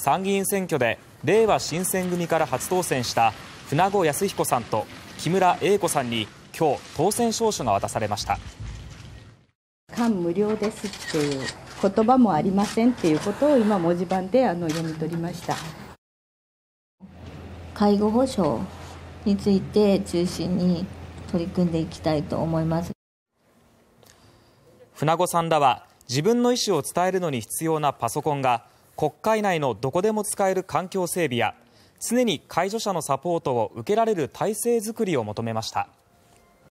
参議院選挙でれいわ新選組から初当選した船後康彦さんと木村英子さんに今日、当選証書が渡されました。感無量ですっていう言葉もありませんっていうことを今文字盤であの読み取りました介護保障について中心に取り組んでいきたいと思います船子さんらは自分の意思を伝えるのに必要なパソコンが国会内のどこでも使える環境整備や常に介助者のサポートを受けられる体制作りを求めました。